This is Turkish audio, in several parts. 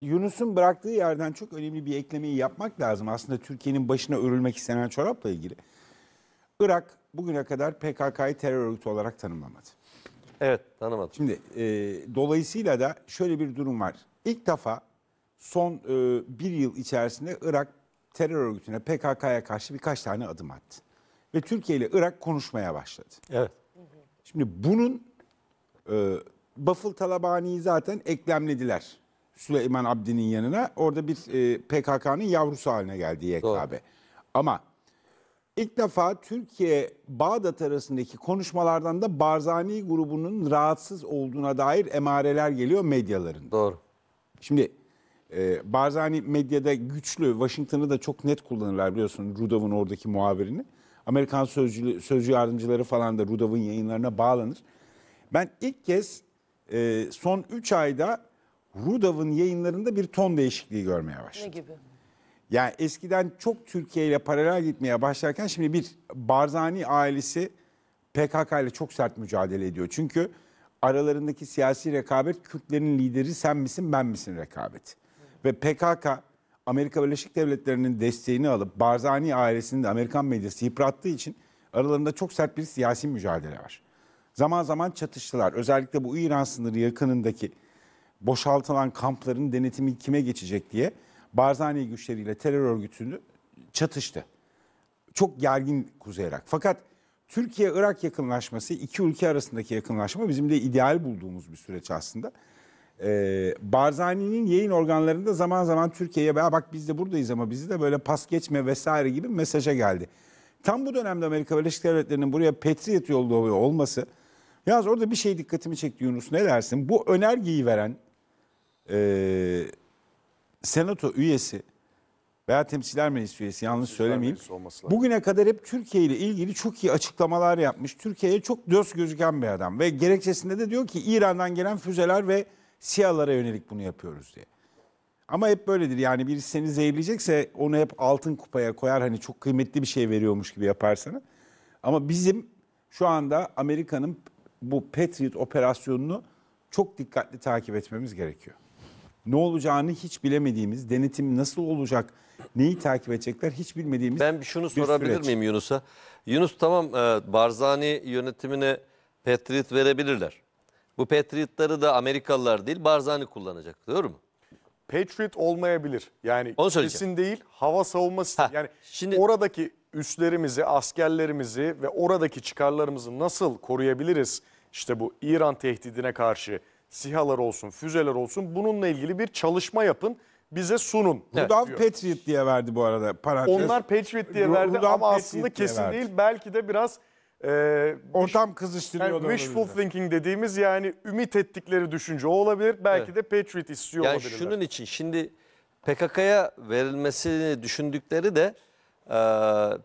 Yunus'un bıraktığı yerden çok önemli bir eklemeyi yapmak lazım. Aslında Türkiye'nin başına örülmek istenen çorapla ilgili. Irak bugüne kadar PKK'yı terör örgütü olarak tanımlamadı. Evet tanımadı. Şimdi e, dolayısıyla da şöyle bir durum var. İlk defa son e, bir yıl içerisinde Irak terör örgütüne PKK'ya karşı birkaç tane adım attı. Ve Türkiye ile Irak konuşmaya başladı. Evet. Şimdi bunun e, Bafıl Talabani'yi zaten eklemlediler. Süleyman Abdi'nin yanına. Orada bir e, PKK'nın yavrusu haline geldi YKB. Ama ilk defa Türkiye Bağdat arasındaki konuşmalardan da Barzani grubunun rahatsız olduğuna dair emareler geliyor medyaların. Doğru. Şimdi e, Barzani medyada güçlü, Washington'ı da çok net kullanırlar biliyorsun Rudov'un oradaki muhabirini. Amerikan sözcü, sözcü yardımcıları falan da Rudov'un yayınlarına bağlanır. Ben ilk kez e, son 3 ayda Rudav'ın yayınlarında bir ton değişikliği görmeye başladı. Ne gibi? Yani eskiden çok Türkiye ile paralel gitmeye başlarken şimdi bir Barzani ailesi PKK ile çok sert mücadele ediyor. Çünkü aralarındaki siyasi rekabet Kürtlerin lideri sen misin ben misin rekabet Ve PKK Amerika Birleşik Devletleri'nin desteğini alıp Barzani ailesini de Amerikan medyası yıprattığı için aralarında çok sert bir siyasi mücadele var. Zaman zaman çatıştılar. Özellikle bu İran sınırı yakınındaki boşaltılan kampların denetimi kime geçecek diye Barzani güçleriyle terör örgütünü çatıştı. Çok gergin Kuzey Irak. Fakat Türkiye-Irak yakınlaşması, iki ülke arasındaki yakınlaşma bizim de ideal bulduğumuz bir süreç aslında. Ee, Barzani'nin yayın organlarında zaman zaman Türkiye'ye bak biz de buradayız ama bizi de böyle pas geçme vesaire gibi mesaja geldi. Tam bu dönemde Amerika Birleşik Devletleri'nin buraya Patriot yolu olması, yalnız orada bir şey dikkatimi çekti Yunus ne dersin? Bu önergeyi veren e, senato üyesi veya temsiler meclisi üyesi yanlış söylemeyeyim. Bugüne kadar hep Türkiye ile ilgili çok iyi açıklamalar yapmış. Türkiye'ye çok döz gözüken bir adam ve gerekçesinde de diyor ki İran'dan gelen füzeler ve siyalara yönelik bunu yapıyoruz diye. Ama hep böyledir yani birisi seni zehirleyecekse onu hep altın kupaya koyar hani çok kıymetli bir şey veriyormuş gibi yaparsanız. Ama bizim şu anda Amerika'nın bu Patriot operasyonunu çok dikkatli takip etmemiz gerekiyor ne olacağını hiç bilemediğimiz, denetim nasıl olacak, neyi takip edecekler hiç bilmediğimiz Ben şunu bir sorabilir süreç. miyim Yunus'a? Yunus tamam e, Barzani yönetimine Patriot verebilirler. Bu Patriot'ları da Amerikalılar değil Barzani kullanacak doğru mu? Patriot olmayabilir. Yani Onu kesin söyleyeceğim. değil hava savunması. Ha, yani şimdi- oradaki üslerimizi, askerlerimizi ve oradaki çıkarlarımızı nasıl koruyabiliriz? İşte bu İran tehdidine karşı Sihalar olsun, füzeler olsun bununla ilgili bir çalışma yapın bize sunun. Rudolf diyor. Patriot diye verdi bu arada parantez. Onlar Patriot diye verdi Rudolf ama Patriot aslında kesin verdi. değil. Belki de biraz e, ortam kızıştırıyor. Yani wishful olabilir. thinking dediğimiz yani ümit ettikleri düşünce olabilir. Belki evet. de Patriot istiyor yani olabilirler. Şunun için şimdi PKK'ya verilmesini düşündükleri de e,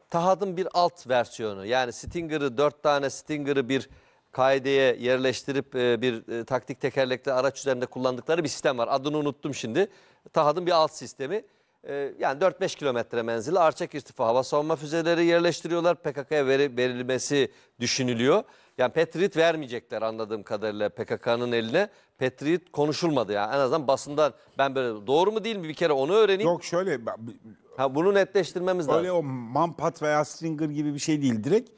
Tahad'ın bir alt versiyonu. Yani Stinger'ı dört tane Stinger'ı bir kaideye yerleştirip e, bir e, taktik tekerlekli araç üzerinde kullandıkları bir sistem var. Adını unuttum şimdi. Tahad'ın bir alt sistemi. E, yani 4-5 kilometre menzili arçak irtifa hava savunma füzeleri yerleştiriyorlar. PKK'ya veri, verilmesi düşünülüyor. Yani Patriot vermeyecekler anladığım kadarıyla PKK'nın eline. Patriot konuşulmadı yani en azından basından ben böyle doğru mu değil mi bir kere onu öğreneyim. Yok şöyle Ha bunu netleştirmemiz Öyle lazım. o mampat veya stringer gibi bir şey değil. Direkt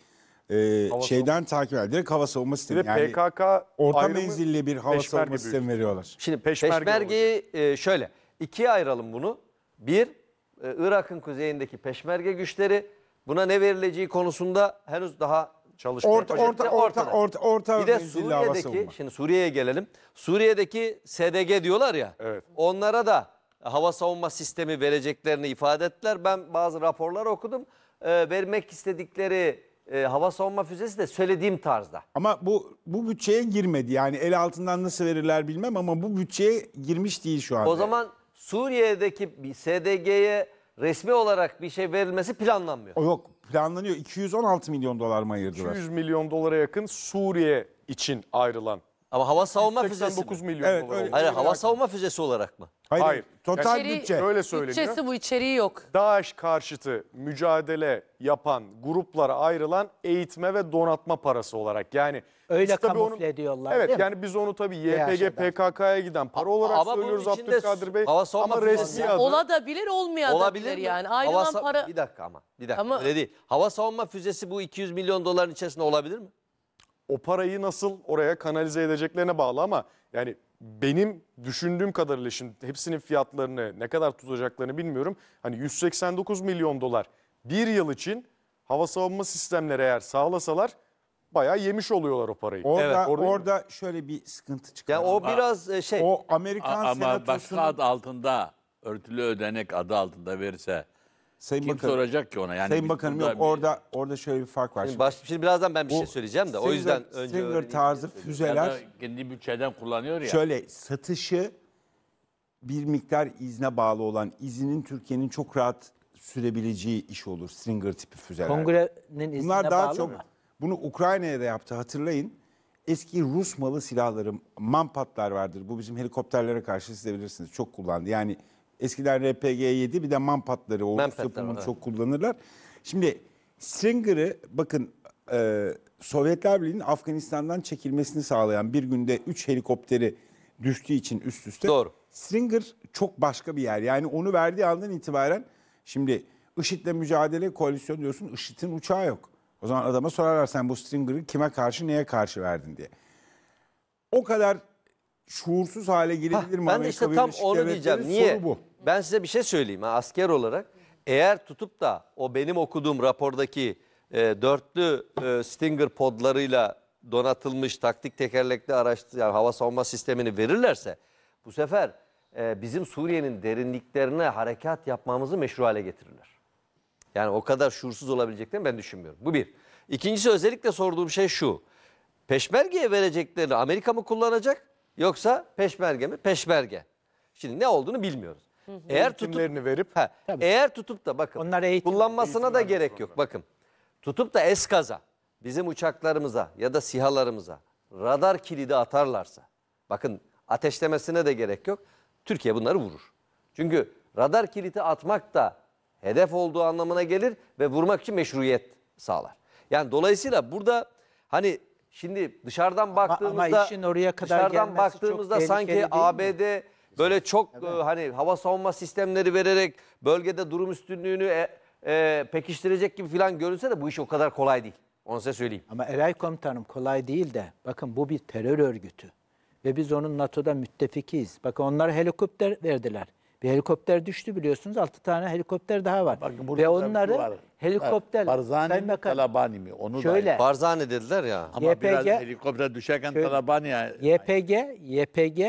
e, şeyden takip ediyor. Direkt hava savunma sistemi. de Yani PKK orta ayrımı menzilli bir hava peşmerge savunma büyük sistemi veriyorlar. Şimdi Peşmerge peşmergeyi e, şöyle ikiye ayıralım bunu. Bir, e, Irak'ın kuzeyindeki peşmerge güçleri buna ne verileceği konusunda henüz daha çalışma Orta orta orta orta Ortada. orta orta Bir de menzilli hava Suriye'deki savunma. şimdi Suriye'ye gelelim. Suriye'deki SDG diyorlar ya. Evet. Onlara da hava savunma sistemi vereceklerini ifade ettiler. Ben bazı raporlar okudum. Ee, vermek istedikleri e, hava savunma füzesi de söylediğim tarzda. Ama bu bu bütçeye girmedi. Yani el altından nasıl verirler bilmem ama bu bütçeye girmiş değil şu anda. O zaman Suriye'deki bir SDG'ye resmi olarak bir şey verilmesi planlanmıyor. O yok planlanıyor. 216 milyon dolar mı ayırdılar? 200 milyon dolara yakın Suriye için ayrılan. Ama hava savunma füzesi mi? milyon Evet, dolar Hayır hava savunma füzesi olarak mı? Hayır. Hayır. Total Yani- bütçe. Öyle söyleniyor. Bütçesi bu içeriği yok. DAEŞ karşıtı mücadele yapan gruplara ayrılan eğitme ve donatma parası olarak. Yani Öyle biz onu. ediyorlar, Evet değil mi? yani biz onu tabii YPG PKK'ya giden para olarak ama bunun söylüyoruz içinde Abdülkadir Bey. hava soğuma Ama resmi adı Ola da bilir olmaya da bilir olabilir mi? yani. Ayrılan Hava para Bir dakika ama. Bir dakika. Ama- Öyle değil. Hava savunma füzesi bu 200 milyon doların içerisinde olabilir mi? o parayı nasıl oraya kanalize edeceklerine bağlı ama yani benim düşündüğüm kadarıyla şimdi hepsinin fiyatlarını ne kadar tutacaklarını bilmiyorum. Hani 189 milyon dolar bir yıl için hava savunma sistemleri eğer sağlasalar bayağı yemiş oluyorlar o parayı. Orada Evet, orada, orada- şöyle bir sıkıntı çıkıyor. Ya o biraz e, şey. O Amerikan A- ama başka ad altında örtülü ödenek adı altında verirse Sayın Kim Bakanım, soracak ki ona? Yani Sayın bir- Bakanım yok bir- orada orada şöyle bir fark var. Şimdi, baş, şimdi birazdan ben bir şey söyleyeceğim de o yüzden önce Singer tarzı füzeler kendi bütçeden kullanıyor ya. Şöyle satışı bir miktar izne bağlı olan izinin Türkiye'nin çok rahat sürebileceği iş olur. Stringer tipi füzeler. Kongrenin iznine Bunlar daha bağlı çok mı? bunu Ukrayna'ya da yaptı hatırlayın. Eski Rus malı silahları, mampatlar vardır. Bu bizim helikopterlere karşı siz de bilirsiniz. Çok kullandı. Yani Eskiden RPG-7 bir de manpatları o Manpatlar yapımını çok kullanırlar. Şimdi Stringer'ı bakın e, Sovyetler Birliği'nin Afganistan'dan çekilmesini sağlayan bir günde 3 helikopteri düştüğü için üst üste. Doğru. Stringer çok başka bir yer. Yani onu verdiği andan itibaren şimdi IŞİD'le mücadele koalisyon diyorsun IŞİD'in uçağı yok. O zaman adama sorarlar sen bu Stringer'ı kime karşı neye karşı verdin diye. O kadar şuursuz hale gelebilir mi? Ben de işte tam onu diyeceğim. Niye? Bu. Ben size bir şey söyleyeyim. Ha, asker olarak eğer tutup da o benim okuduğum rapordaki e, dörtlü e, Stinger podlarıyla donatılmış taktik tekerlekli araç yani hava savunma sistemini verirlerse bu sefer e, bizim Suriye'nin derinliklerine harekat yapmamızı meşru hale getirirler. Yani o kadar şuursuz olabileceklerini ben düşünmüyorum. Bu bir. İkincisi özellikle sorduğum şey şu. Peşmerge'ye vereceklerini Amerika mı kullanacak? Yoksa peşmerge mi? Peşmerge. Şimdi ne olduğunu bilmiyoruz. Eğer tutup verip ha, eğer tutup da bakın Onlar eğitim- kullanmasına da gerek yok. Bakın tutup da eskaza bizim uçaklarımıza ya da sihalarımıza radar kilidi atarlarsa bakın ateşlemesine de gerek yok. Türkiye bunları vurur. Çünkü radar kilidi atmak da hedef olduğu anlamına gelir ve vurmak için meşruiyet sağlar. Yani dolayısıyla burada hani Şimdi dışarıdan baktığımızda ama işin oraya kadar dışarıdan baktığımızda sanki ABD mi? böyle çok evet. e, hani hava savunma sistemleri vererek bölgede durum üstünlüğünü e, e, pekiştirecek gibi falan görünse de bu iş o kadar kolay değil. Onu size söyleyeyim. Ama Eray Komutanım kolay değil de bakın bu bir terör örgütü ve biz onun NATO'da müttefikiyiz. Bakın onlara helikopter verdiler. Bir helikopter düştü biliyorsunuz. altı tane helikopter daha var. Bakın Ve onları helikopter Barzani Sayın mi, Talabani mi? Onu Şöyle, da Barzani dediler ya. ama YPG biraz helikopter düşerken Şöyle, Talabani YPG, YPG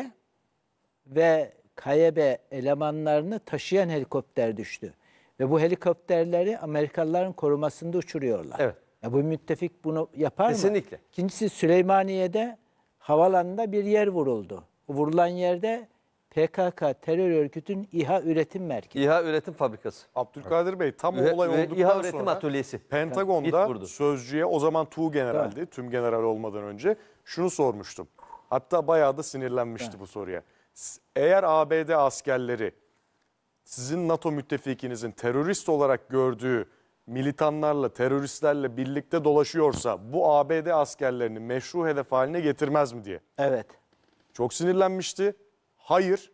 ve KYB elemanlarını taşıyan helikopter düştü. Ve bu helikopterleri Amerikalıların korumasında uçuruyorlar. Evet. Ya bu müttefik bunu yapar mı? Kesinlikle. İkincisi Süleymaniye'de havalanında bir yer vuruldu. Vurulan yerde PKK terör örgütün İHA üretim merkezi. İHA üretim fabrikası. Abdülkadir Bey tam o olay ve İHA üretim sonra atölyesi. Pentagon'da Git sözcüye o zaman Tuğ General'di, tüm general olmadan önce. Şunu sormuştum. Hatta bayağı da sinirlenmişti bu soruya. Eğer ABD askerleri sizin NATO müttefikinizin terörist olarak gördüğü militanlarla, teröristlerle birlikte dolaşıyorsa bu ABD askerlerini meşru hedef haline getirmez mi diye. Evet. Çok sinirlenmişti. Hayır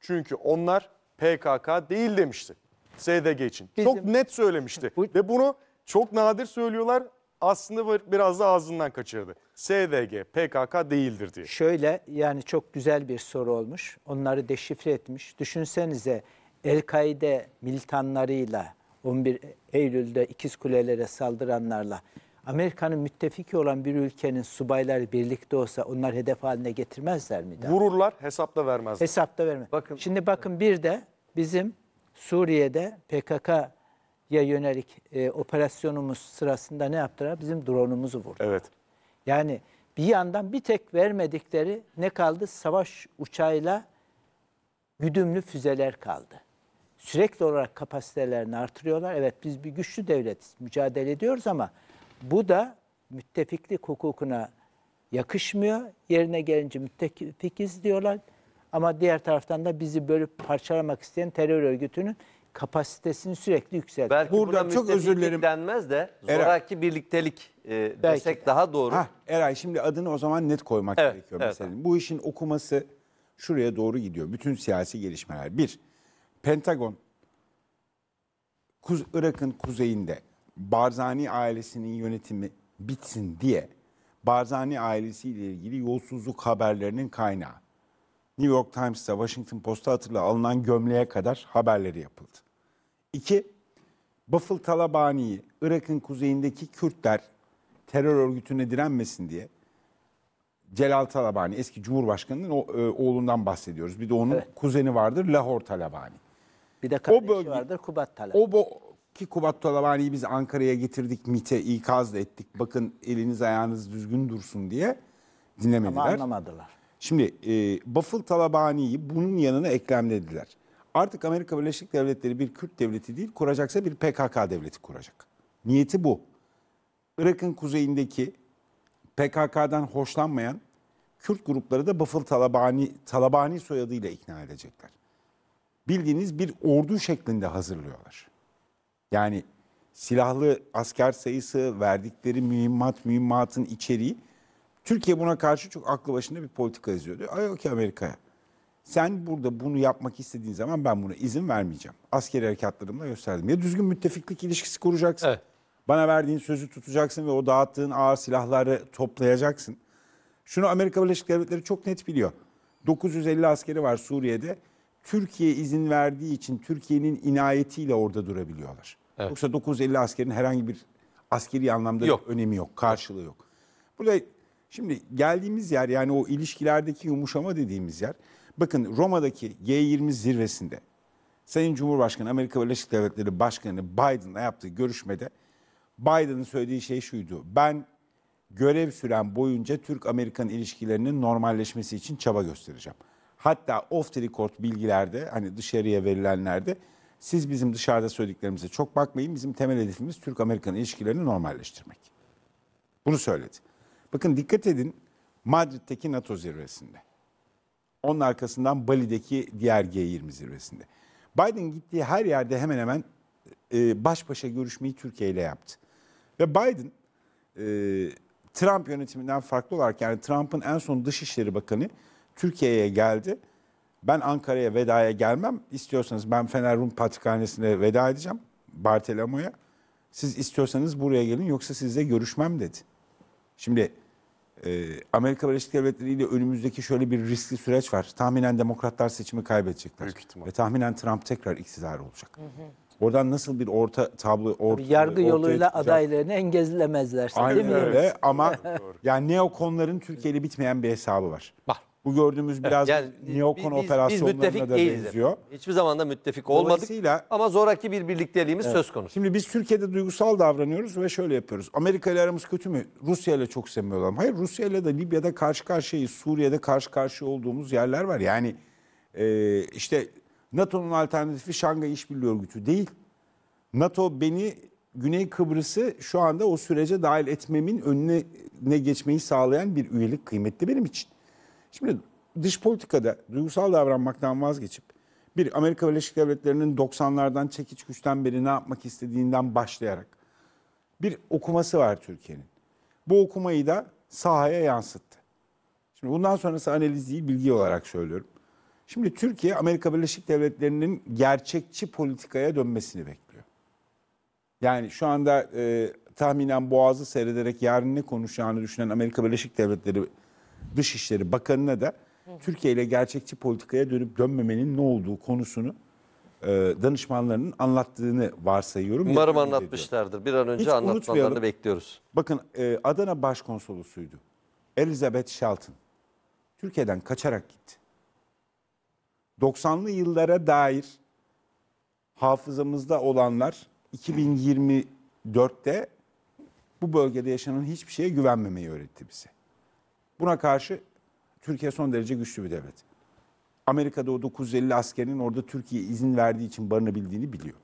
çünkü onlar PKK değil demişti SDG için. Bizim... Çok net söylemişti Bu... ve bunu çok nadir söylüyorlar aslında biraz da ağzından kaçırdı. SDG PKK değildir diye. Şöyle yani çok güzel bir soru olmuş. Onları deşifre etmiş. Düşünsenize El-Kaide militanlarıyla 11 Eylül'de İkiz Kulelere saldıranlarla Amerika'nın müttefiki olan bir ülkenin subayları birlikte olsa onlar hedef haline getirmezler mi? Daha? Vururlar, hesapta vermezler. Hesapta vermez. Bakın, Şimdi bakın bir de bizim Suriye'de PKK'ya yönelik e, operasyonumuz sırasında ne yaptılar? Bizim drone'umuzu vurdu. Evet. Yani bir yandan bir tek vermedikleri ne kaldı? Savaş uçağıyla güdümlü füzeler kaldı. Sürekli olarak kapasitelerini artırıyorlar. Evet biz bir güçlü devletiz, mücadele ediyoruz ama bu da müttefiklik hukukuna yakışmıyor. Yerine gelince müttefikiz diyorlar. Ama diğer taraftan da bizi bölüp parçalamak isteyen terör örgütünün kapasitesini sürekli yükseltiyor. Belki Buradan buna çok özür dilerim. denmez de zoraki Eray. birliktelik e, desek de. daha doğru. Hah, Eray şimdi adını o zaman net koymak evet, gerekiyor evet, mesela. Bu işin okuması şuraya doğru gidiyor. Bütün siyasi gelişmeler. Bir, Pentagon Kuz Irak'ın kuzeyinde Barzani ailesinin yönetimi bitsin diye Barzani ailesiyle ilgili yolsuzluk haberlerinin kaynağı. New York Times'ta, Washington Post'ta hatırla alınan gömleğe kadar haberleri yapıldı. İki, Bafıl Talabani'yi Irak'ın kuzeyindeki Kürtler terör örgütüne direnmesin diye Celal Talabani eski Cumhurbaşkanı'nın e, oğlundan bahsediyoruz. Bir de onun evet. kuzeni vardır Lahore Talabani. Bir de o bölge, vardır Kubat Talabani. O, ki Kubat Talabani'yi biz Ankara'ya getirdik, MIT'e ikaz da ettik. Bakın eliniz ayağınız düzgün dursun diye dinlemediler. Ama anlamadılar. Şimdi e, Bafıl Talabani'yi bunun yanına eklemlediler. Artık Amerika Birleşik Devletleri bir Kürt devleti değil, kuracaksa bir PKK devleti kuracak. Niyeti bu. Irak'ın kuzeyindeki PKK'dan hoşlanmayan Kürt grupları da Bafıl Talabani, Talabani soyadıyla ikna edecekler. Bildiğiniz bir ordu şeklinde hazırlıyorlar. Yani silahlı asker sayısı, verdikleri mühimmat, mühimmatın içeriği. Türkiye buna karşı çok aklı başında bir politika yazıyordu. Ay yok ki Amerika'ya. Sen burada bunu yapmak istediğin zaman ben buna izin vermeyeceğim. Askeri harekatlarımla gösterdim. Ya düzgün müttefiklik ilişkisi kuracaksın. Evet. Bana verdiğin sözü tutacaksın ve o dağıttığın ağır silahları toplayacaksın. Şunu Amerika Birleşik Devletleri çok net biliyor. 950 askeri var Suriye'de. Türkiye izin verdiği için Türkiye'nin inayetiyle orada durabiliyorlar. Evet. Yoksa 950 askerin herhangi bir askeri anlamda yok. önemi yok, karşılığı yok. Burada şimdi geldiğimiz yer yani o ilişkilerdeki yumuşama dediğimiz yer. Bakın Roma'daki G20 zirvesinde Sayın Cumhurbaşkanı Amerika Birleşik Devletleri Başkanı Biden'la yaptığı görüşmede Biden'ın söylediği şey şuydu. Ben görev süren boyunca Türk-Amerikan ilişkilerinin normalleşmesi için çaba göstereceğim. Hatta off the record bilgilerde hani dışarıya verilenlerde siz bizim dışarıda söylediklerimize çok bakmayın. Bizim temel hedefimiz Türk-Amerikan ilişkilerini normalleştirmek. Bunu söyledi. Bakın dikkat edin Madrid'deki NATO zirvesinde. Onun arkasından Bali'deki diğer G20 zirvesinde. Biden gittiği her yerde hemen hemen e, baş başa görüşmeyi Türkiye ile yaptı. Ve Biden e, Trump yönetiminden farklı olarak yani Trump'ın en son Dışişleri Bakanı Türkiye'ye geldi ben Ankara'ya vedaya gelmem. İstiyorsanız ben Fener Rum Patrikhanesi'ne veda edeceğim. Bartolomeo'ya. Siz istiyorsanız buraya gelin yoksa sizle görüşmem dedi. Şimdi e, Amerika Birleşik Devletleri ile önümüzdeki şöyle bir riskli süreç var. Tahminen demokratlar seçimi kaybedecekler. Büyük ihtimal. Ve tahminen Trump tekrar iktidar olacak. Hı hı. Oradan nasıl bir orta tablo orta, yargı ortaya yoluyla çıkacak? adaylarını engellemezler. Aynen değil mi? öyle ama yani neokonların Türkiye'de bitmeyen bir hesabı var. Var. Bu gördüğümüz biraz yani, neokon biz, operasyonlarına biz da değildir. benziyor. Hiçbir zaman da müttefik olmadık ama zoraki bir birlikteliğimiz evet. söz konusu. Şimdi biz Türkiye'de duygusal davranıyoruz ve şöyle yapıyoruz. Amerika ile aramız kötü mü? Rusya ile çok sevmiyorlar. Hayır Rusya ile de Libya'da karşı karşıyayız. Suriye'de karşı karşıya olduğumuz yerler var. Yani e, işte NATO'nun alternatifi Şangay İşbirliği Örgütü değil. NATO beni Güney Kıbrıs'ı şu anda o sürece dahil etmemin önüne geçmeyi sağlayan bir üyelik kıymetli benim için. Şimdi dış politikada duygusal davranmaktan vazgeçip bir Amerika Birleşik Devletleri'nin 90'lardan çekiç güçten beri ne yapmak istediğinden başlayarak bir okuması var Türkiye'nin. Bu okumayı da sahaya yansıttı. Şimdi bundan sonrası analiz değil bilgi olarak söylüyorum. Şimdi Türkiye Amerika Birleşik Devletleri'nin gerçekçi politikaya dönmesini bekliyor. Yani şu anda e, tahminen boğazı seyrederek yarın ne konuşacağını düşünen Amerika Birleşik Devletleri Dışişleri Bakanı'na da Türkiye ile gerçekçi politikaya dönüp dönmemenin ne olduğu konusunu e, danışmanlarının anlattığını varsayıyorum. Umarım anlatmışlardır. Bir an önce anlatmalarını bekliyoruz. Bakın e, Adana Başkonsolosuydu. Elizabeth Shelton. Türkiye'den kaçarak gitti. 90'lı yıllara dair hafızamızda olanlar 2024'te bu bölgede yaşanan hiçbir şeye güvenmemeyi öğretti bize. Buna karşı Türkiye son derece güçlü bir devlet. Amerika'da o 950 askerin orada Türkiye izin verdiği için barınabildiğini biliyor.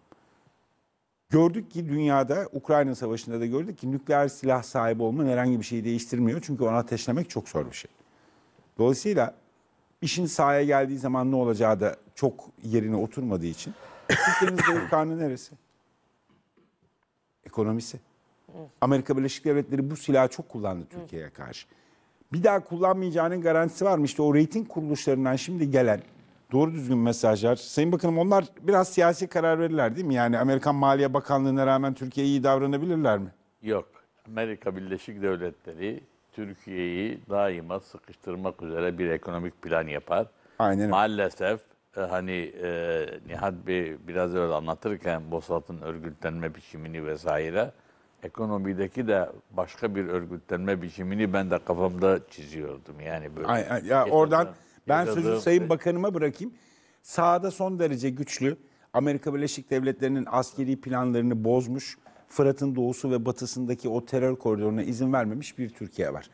Gördük ki dünyada Ukrayna Savaşı'nda da gördük ki nükleer silah sahibi olman herhangi bir şeyi değiştirmiyor. Çünkü onu ateşlemek çok zor bir şey. Dolayısıyla işin sahaya geldiği zaman ne olacağı da çok yerine oturmadığı için Türkiye'nin zayıf karnı neresi? Ekonomisi. Amerika Birleşik Devletleri bu silahı çok kullandı Türkiye'ye karşı bir daha kullanmayacağının garantisi var mı? İşte o reyting kuruluşlarından şimdi gelen doğru düzgün mesajlar. Sayın Bakanım onlar biraz siyasi karar verirler değil mi? Yani Amerikan Maliye Bakanlığı'na rağmen Türkiye'ye iyi davranabilirler mi? Yok. Amerika Birleşik Devletleri Türkiye'yi daima sıkıştırmak üzere bir ekonomik plan yapar. Aynen Maalesef e, hani e, Nihat Bey biraz öyle anlatırken Bosat'ın örgütlenme biçimini vesaire ekonomideki de başka bir örgütlenme biçimini ben de kafamda çiziyordum. Yani böyle. Ay, ay, ya oradan ben yazalım. sözü şey- Sayın Bakanıma bırakayım. Sağda son derece güçlü Amerika Birleşik Devletleri'nin askeri planlarını bozmuş, Fırat'ın doğusu ve batısındaki o terör koridoruna izin vermemiş bir Türkiye var.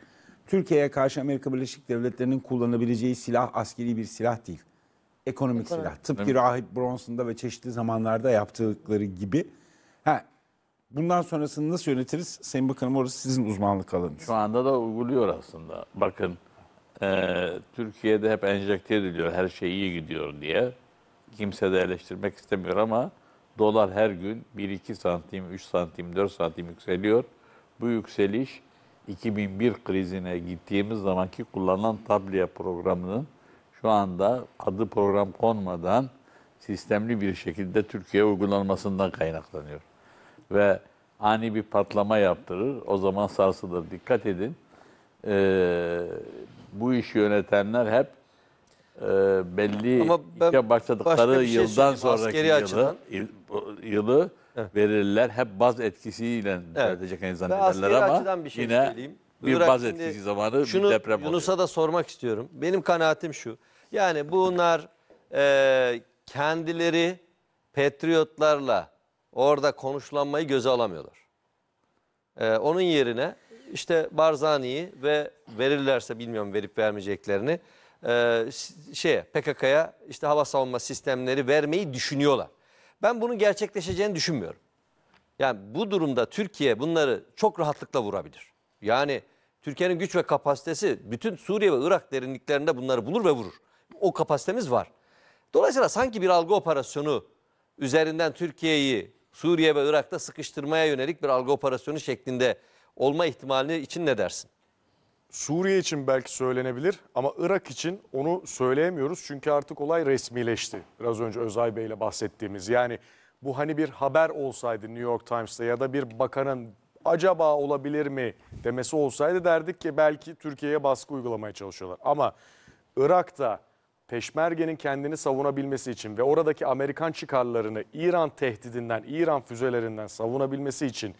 Türkiye'ye karşı Amerika Birleşik Devletleri'nin kullanabileceği silah askeri bir silah değil. Ekonomik Ekonomik. silah. Tıpkı Rahip Bronson'da ve çeşitli zamanlarda yaptıkları gibi. Ha, Bundan sonrasını nasıl yönetiriz? Sayın Bakanım orası sizin uzmanlık alanınız. Şu anda da uyguluyor aslında. Bakın e, Türkiye'de hep enjekte ediliyor her şey iyi gidiyor diye. Kimse de eleştirmek istemiyor ama dolar her gün 1-2 santim, 3 santim, 4 santim yükseliyor. Bu yükseliş 2001 krizine gittiğimiz zamanki kullanılan tabloya programının şu anda adı program konmadan sistemli bir şekilde Türkiye uygulanmasından kaynaklanıyor ve ani bir patlama yaptırır. O zaman sarsılır. Dikkat edin. Ee, bu işi yönetenler hep e, belli Ama başladıkları şey yıldan sonraki yılı, açıdan. yılı verirler. Hep baz etkisiyle evet. edecek zannederler ama bir şey yine bir baz etkisi zamanı şunu, bir deprem oluyor. Yunus'a da sormak istiyorum. Benim kanaatim şu. Yani bunlar e, kendileri patriotlarla orada konuşlanmayı göze alamıyorlar. Ee, onun yerine işte Barzani'yi ve verirlerse bilmiyorum verip vermeyeceklerini e, şeye PKK'ya işte hava savunma sistemleri vermeyi düşünüyorlar. Ben bunun gerçekleşeceğini düşünmüyorum. Yani bu durumda Türkiye bunları çok rahatlıkla vurabilir. Yani Türkiye'nin güç ve kapasitesi bütün Suriye ve Irak derinliklerinde bunları bulur ve vurur. O kapasitemiz var. Dolayısıyla sanki bir algı operasyonu üzerinden Türkiye'yi Suriye ve Irak'ta sıkıştırmaya yönelik bir algı operasyonu şeklinde olma ihtimali için ne dersin? Suriye için belki söylenebilir ama Irak için onu söyleyemiyoruz çünkü artık olay resmileşti. Biraz önce Özay Bey ile bahsettiğimiz yani bu hani bir haber olsaydı New York Times'ta ya da bir bakanın acaba olabilir mi demesi olsaydı derdik ki belki Türkiye'ye baskı uygulamaya çalışıyorlar. Ama Irak'ta peşmergenin kendini savunabilmesi için ve oradaki Amerikan çıkarlarını İran tehdidinden, İran füzelerinden savunabilmesi için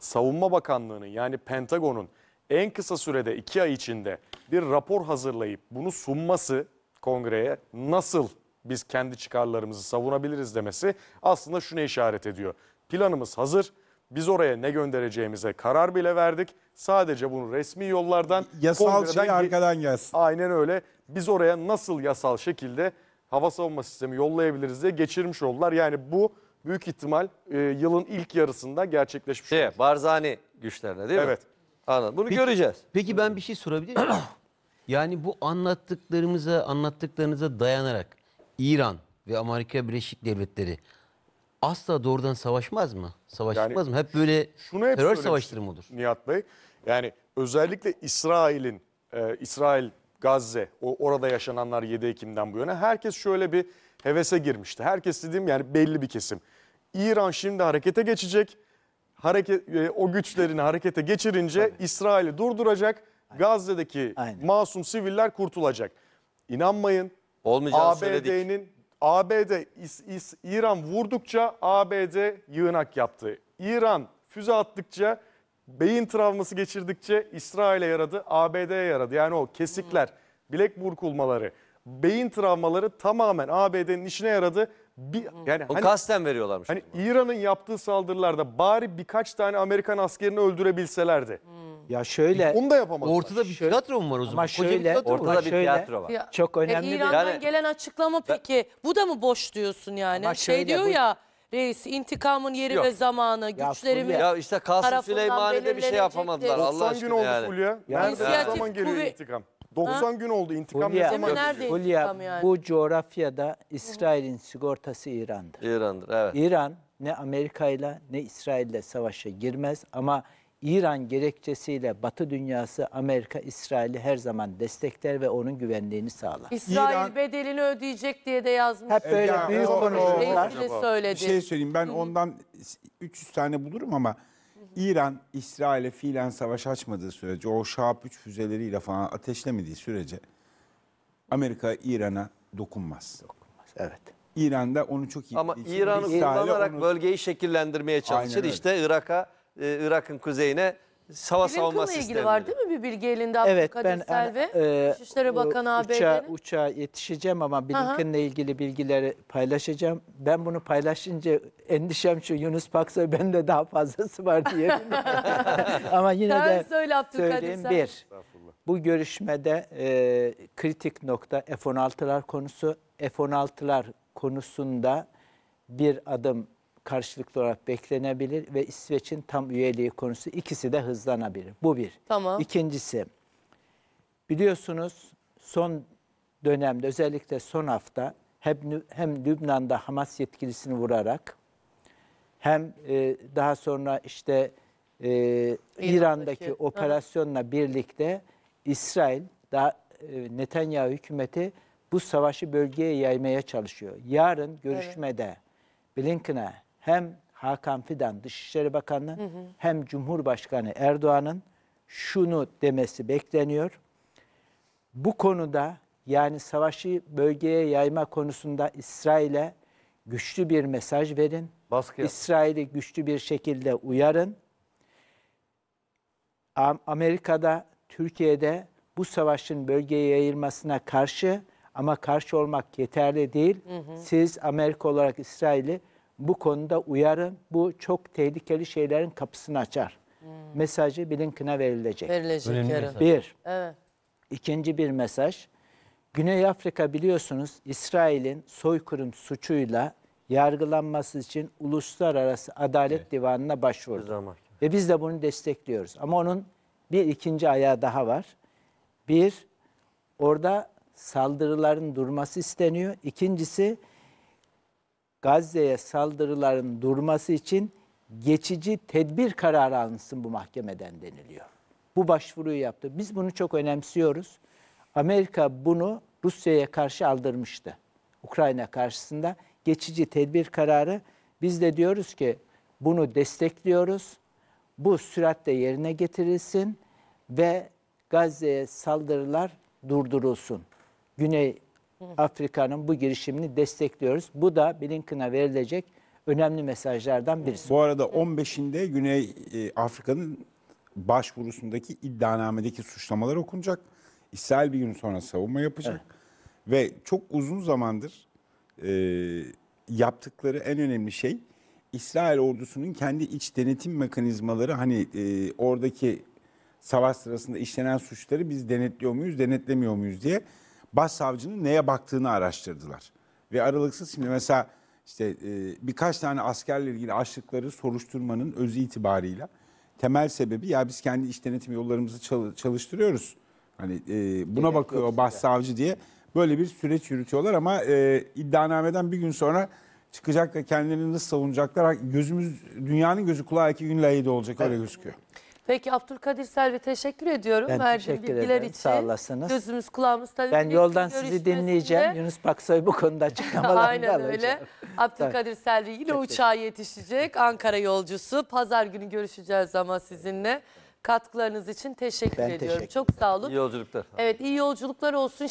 Savunma Bakanlığı'nın yani Pentagon'un en kısa sürede iki ay içinde bir rapor hazırlayıp bunu sunması kongreye nasıl biz kendi çıkarlarımızı savunabiliriz demesi aslında şunu işaret ediyor. Planımız hazır. Biz oraya ne göndereceğimize karar bile verdik. Sadece bunu resmi yollardan... Yasal şey arkadan gelsin. Aynen öyle biz oraya nasıl yasal şekilde hava savunma sistemi yollayabiliriz diye geçirmiş oldular. Yani bu büyük ihtimal e, yılın ilk yarısında gerçekleşmiş şey, Barzani güçlerine değil mi? Evet. Anladım. Bunu peki, göreceğiz. Peki ben bir şey sorabilir miyim? yani bu anlattıklarımıza, anlattıklarınıza dayanarak İran ve Amerika Birleşik Devletleri asla doğrudan savaşmaz mı? Savaşmaz yani, mı? Hep böyle şunu hep terör savaşları mı olur? Nihat Bey. Yani özellikle İsrail'in, e, İsrail Gazze, o, orada yaşananlar 7 Ekim'den bu yöne herkes şöyle bir hevese girmişti. Herkes dediğim yani belli bir kesim. İran şimdi harekete geçecek. Hareket, e, o güçlerini harekete geçirince İsrail'i durduracak. Aynen. Gazze'deki Aynen. masum siviller kurtulacak. İnanmayın. Olmayacağını ABD'nin ABD is, is, İran vurdukça ABD yığınak yaptı. İran füze attıkça beyin travması geçirdikçe İsrail'e yaradı, ABD'ye yaradı. Yani o kesikler, bilek burkulmaları, beyin travmaları tamamen ABD'nin işine yaradı. Bir, yani Bunu hani, kasten veriyorlarmış. Hani İran'ın yaptığı saldırılarda bari birkaç tane Amerikan askerini öldürebilselerdi. Ya şöyle Onu da Ortada bir Şöyle- tiyatro mu var o zaman? ama şöyle ortada bir şöyle- tiyatro var. Çok e, önemli bir- İran'dan Yani- gelen açıklama peki bu da mı boş diyorsun yani? şey şöyle, diyor bu- ya Reis intikamın yeri Yok. ve zamanı, güçlerimiz Ya işte Kasım Süleymani'de bir şey belirlenecektir. yapamadılar Allah 90 aşkına gün oldu yani. Nerede İnisiyatif zaman geliyor kuvvet- intikam? 90 gün oldu intikam ne zaman? Ama nerede Fulya yani? bu coğrafyada İsrail'in sigortası İran'dır. İran'dır evet. İran ne Amerika ile ne İsrail ile savaşa girmez ama İran gerekçesiyle Batı dünyası Amerika İsrail'i her zaman destekler ve onun güvenliğini sağlar. İsrail İran- bedelini ödeyecek diye de yazmış. Hep böyle Ya, büyük o- Bir şey söyleyeyim ben ondan 300 tane bulurum ama İran İsrail'e fiilen savaş açmadığı sürece o Şahap 3 füzeleriyle falan ateşlemediği sürece Amerika İran'a dokunmaz. Dokunmaz, Evet. İran'da onu çok iyi Ama İran'ı kullanarak onu- bölgeyi şekillendirmeye çalışır. İşte Irak'a e, Irak'ın kuzeyine savaş savunma sistemi. ilgili var değil mi bir bilgi elinde Evet ben Abdülkadir hani, Selvi? e, Dışişleri Bakanı ABD'nin. uçağa, uçağa yetişeceğim ama Blinken'le ilgili bilgileri paylaşacağım. Ben bunu paylaşınca endişem şu Yunus Paksoy bende daha fazlası var diye. ama yine Sen de söyle söyleyeyim sen. bir. Bu görüşmede e, kritik nokta F-16'lar konusu. F-16'lar konusunda bir adım karşılıklı olarak beklenebilir ve İsveç'in tam üyeliği konusu ikisi de hızlanabilir. Bu bir. Tamam. İkincisi biliyorsunuz son dönemde özellikle son hafta hem, hem Lübnan'da Hamas yetkilisini vurarak hem e, daha sonra işte e, İran'daki, İran'daki operasyonla ha. birlikte İsrail daha e, Netanyahu hükümeti bu savaşı bölgeye yaymaya çalışıyor. Yarın görüşmede evet. Blinken'a hem Hakan Fidan Dışişleri Bakanı hı hı. hem Cumhurbaşkanı Erdoğan'ın şunu demesi bekleniyor. Bu konuda yani savaşı bölgeye yayma konusunda İsrail'e güçlü bir mesaj verin. Baskı İsrail'i güçlü bir şekilde uyarın. Amerika'da, Türkiye'de bu savaşın bölgeye yayılmasına karşı ama karşı olmak yeterli değil. Hı hı. Siz Amerika olarak İsrail'i bu konuda uyarın. Bu çok tehlikeli şeylerin kapısını açar. Hmm. Mesajı Blinken'a verilecek. Verilecek Önemli yarın. Bir. Evet. İkinci bir mesaj. Güney Afrika biliyorsunuz İsrail'in soykırım suçuyla yargılanması için Uluslararası Adalet evet. Divanı'na başvurdu. Ve biz de bunu destekliyoruz. Ama onun bir ikinci ayağı daha var. Bir, orada saldırıların durması isteniyor. İkincisi, Gazze'ye saldırıların durması için geçici tedbir kararı alınsın bu mahkemeden deniliyor. Bu başvuruyu yaptı. Biz bunu çok önemsiyoruz. Amerika bunu Rusya'ya karşı aldırmıştı. Ukrayna karşısında geçici tedbir kararı. Biz de diyoruz ki bunu destekliyoruz. Bu süratle yerine getirilsin ve Gazze'ye saldırılar durdurulsun. Güney Afrika'nın bu girişimini destekliyoruz. Bu da Blinken'a verilecek önemli mesajlardan birisi. Bu arada 15'inde Güney e, Afrika'nın başvurusundaki iddianamedeki suçlamalar okunacak. İsrail bir gün sonra savunma yapacak. Evet. Ve çok uzun zamandır e, yaptıkları en önemli şey İsrail ordusunun kendi iç denetim mekanizmaları hani e, oradaki savaş sırasında işlenen suçları biz denetliyor muyuz, denetlemiyor muyuz diye başsavcının neye baktığını araştırdılar. Ve aralıksız şimdi mesela işte e, birkaç tane askerle ilgili açlıkları soruşturmanın özü itibarıyla temel sebebi ya biz kendi iş denetim yollarımızı çalıştırıyoruz. Hani e, buna Gerek bakıyor başsavcı diye böyle bir süreç yürütüyorlar ama e, iddianameden bir gün sonra çıkacak ve kendilerini nasıl savunacaklar gözümüz dünyanın gözü kulağı iki gün layıda olacak evet. öyle gözüküyor. Peki Abdülkadir Selvi teşekkür ediyorum. Ben Verdiğim teşekkür bilgiler ederim. için. Sağ olasınız. Gözümüz kulağımız tabii. Ben yoldan sizi dinleyeceğim. Yunus Paksoy bu konuda açıklamalarını Aynen alacağım. öyle. Abdülkadir Selvi yine Çok uçağa yetişecek. Ankara yolcusu. Pazar günü görüşeceğiz ama sizinle. Katkılarınız için teşekkür ben ediyorum. Teşekkür Çok sağ olun. İyi yolculuklar. Evet iyi yolculuklar olsun.